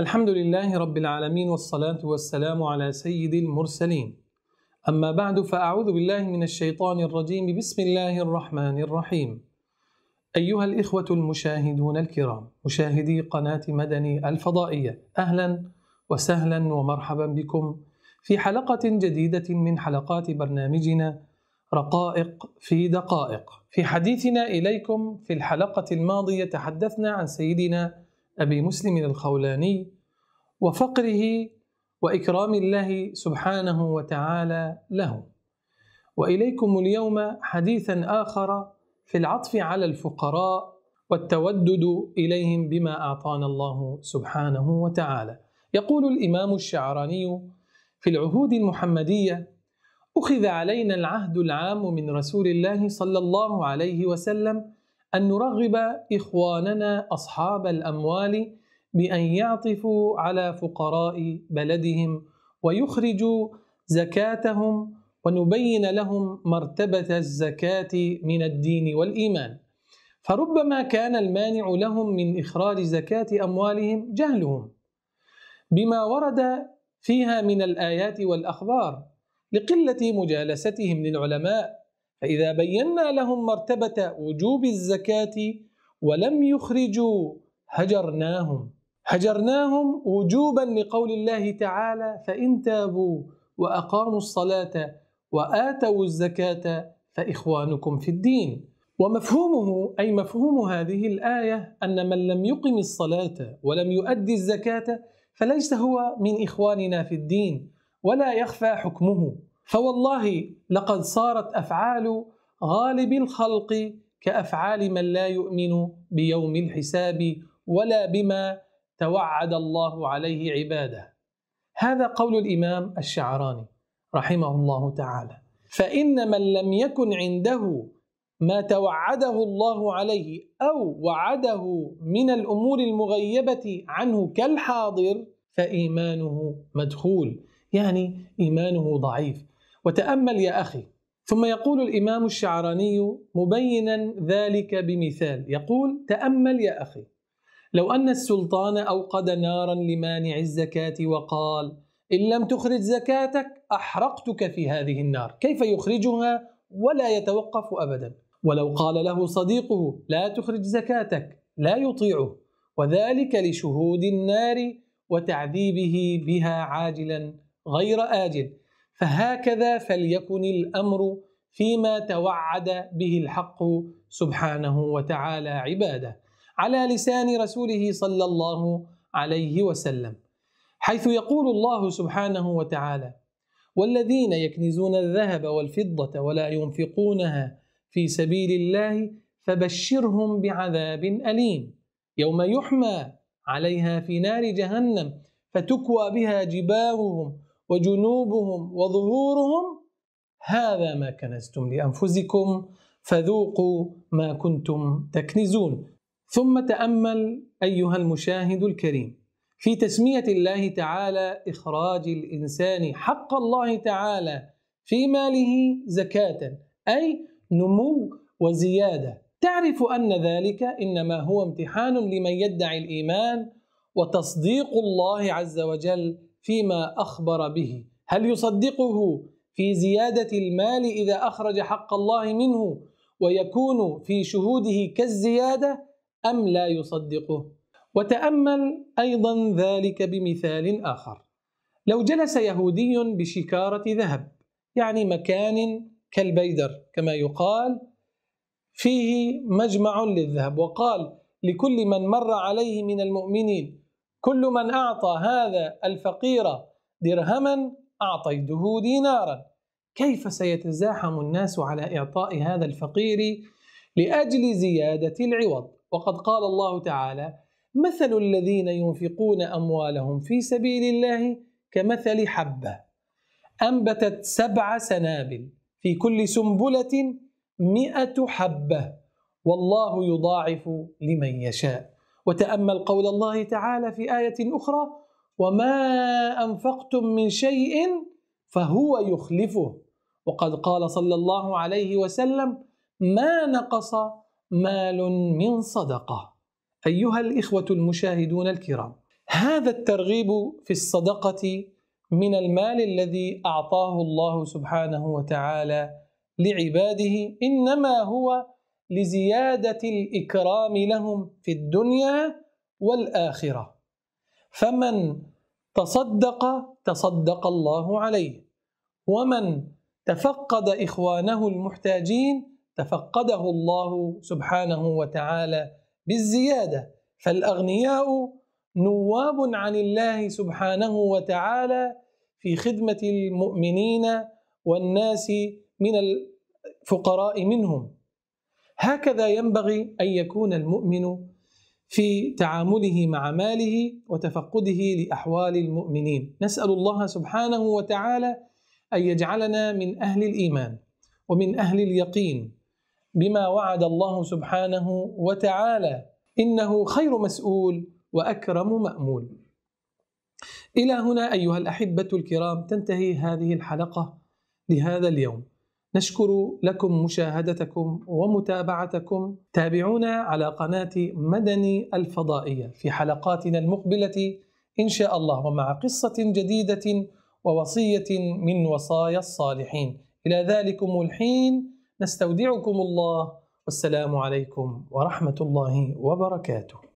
الحمد لله رب العالمين والصلاة والسلام على سيد المرسلين أما بعد فأعوذ بالله من الشيطان الرجيم بسم الله الرحمن الرحيم أيها الإخوة المشاهدون الكرام مشاهدي قناة مدني الفضائية أهلا وسهلا ومرحبا بكم في حلقة جديدة من حلقات برنامجنا رقائق في دقائق في حديثنا إليكم في الحلقة الماضية تحدثنا عن سيدنا أبي مسلم الخولاني وفقره وإكرام الله سبحانه وتعالى له وإليكم اليوم حديثا آخر في العطف على الفقراء والتودد إليهم بما أعطانا الله سبحانه وتعالى يقول الإمام الشعراني في العهود المحمدية أخذ علينا العهد العام من رسول الله صلى الله عليه وسلم أن نرغب إخواننا أصحاب الأموال بأن يعطفوا على فقراء بلدهم ويخرجوا زكاتهم ونبين لهم مرتبة الزكاة من الدين والإيمان فربما كان المانع لهم من إخراج زكاة أموالهم جهلهم بما ورد فيها من الآيات والأخبار لقلة مجالستهم للعلماء فإذا بينا لهم مرتبة وجوب الزكاة ولم يخرجوا هجرناهم هجرناهم وجوبا لقول الله تعالى فإن تابوا وأقاموا الصلاة وآتوا الزكاة فإخوانكم في الدين ومفهومه أي مفهوم هذه الآية أن من لم يقم الصلاة ولم يؤدي الزكاة فليس هو من إخواننا في الدين ولا يخفى حكمه فوالله لقد صارت افعال غالب الخلق كافعال من لا يؤمن بيوم الحساب ولا بما توعد الله عليه عباده هذا قول الامام الشعراني رحمه الله تعالى فان من لم يكن عنده ما توعده الله عليه او وعده من الامور المغيبه عنه كالحاضر فايمانه مدخول يعني ايمانه ضعيف وتأمل يا أخي ثم يقول الإمام الشعراني مبينا ذلك بمثال يقول تأمل يا أخي لو أن السلطان أوقد نارا لمانع الزكاة وقال إن لم تخرج زكاتك أحرقتك في هذه النار كيف يخرجها ولا يتوقف أبدا ولو قال له صديقه لا تخرج زكاتك لا يطيعه وذلك لشهود النار وتعذيبه بها عاجلا غير آجل فهكذا فليكن الامر فيما توعد به الحق سبحانه وتعالى عباده على لسان رسوله صلى الله عليه وسلم حيث يقول الله سبحانه وتعالى والذين يكنزون الذهب والفضه ولا ينفقونها في سبيل الله فبشرهم بعذاب اليم يوم يحمى عليها في نار جهنم فتكوى بها جباههم وجنوبهم وظهورهم هذا ما كنزتم لانفسكم فذوقوا ما كنتم تكنزون ثم تامل ايها المشاهد الكريم في تسميه الله تعالى اخراج الانسان حق الله تعالى في ماله زكاه اي نمو وزياده تعرف ان ذلك انما هو امتحان لمن يدعي الايمان وتصديق الله عز وجل فيما أخبر به هل يصدقه في زيادة المال إذا أخرج حق الله منه ويكون في شهوده كالزيادة أم لا يصدقه وتأمل أيضا ذلك بمثال آخر لو جلس يهودي بشكارة ذهب يعني مكان كالبيدر كما يقال فيه مجمع للذهب وقال لكل من مر عليه من المؤمنين كل من أعطى هذا الفقير درهما أعطيته دينارا كيف سيتزاحم الناس على إعطاء هذا الفقير لأجل زيادة العوض وقد قال الله تعالى مثل الذين ينفقون أموالهم في سبيل الله كمثل حبة أنبتت سبع سنابل في كل سنبلة مئة حبة والله يضاعف لمن يشاء وتامل قول الله تعالى في ايه اخرى وما انفقتم من شيء فهو يخلفه وقد قال صلى الله عليه وسلم ما نقص مال من صدقه ايها الاخوه المشاهدون الكرام هذا الترغيب في الصدقه من المال الذي اعطاه الله سبحانه وتعالى لعباده انما هو لزيادة الإكرام لهم في الدنيا والآخرة فمن تصدق تصدق الله عليه ومن تفقد إخوانه المحتاجين تفقده الله سبحانه وتعالى بالزيادة فالأغنياء نواب عن الله سبحانه وتعالى في خدمة المؤمنين والناس من الفقراء منهم هكذا ينبغي ان يكون المؤمن في تعامله مع ماله وتفقده لاحوال المؤمنين نسال الله سبحانه وتعالى ان يجعلنا من اهل الايمان ومن اهل اليقين بما وعد الله سبحانه وتعالى انه خير مسؤول واكرم مامول الى هنا ايها الاحبه الكرام تنتهي هذه الحلقه لهذا اليوم نشكر لكم مشاهدتكم ومتابعتكم تابعونا على قناة مدني الفضائية في حلقاتنا المقبلة إن شاء الله ومع قصة جديدة ووصية من وصايا الصالحين إلى ذلكم الحين نستودعكم الله والسلام عليكم ورحمة الله وبركاته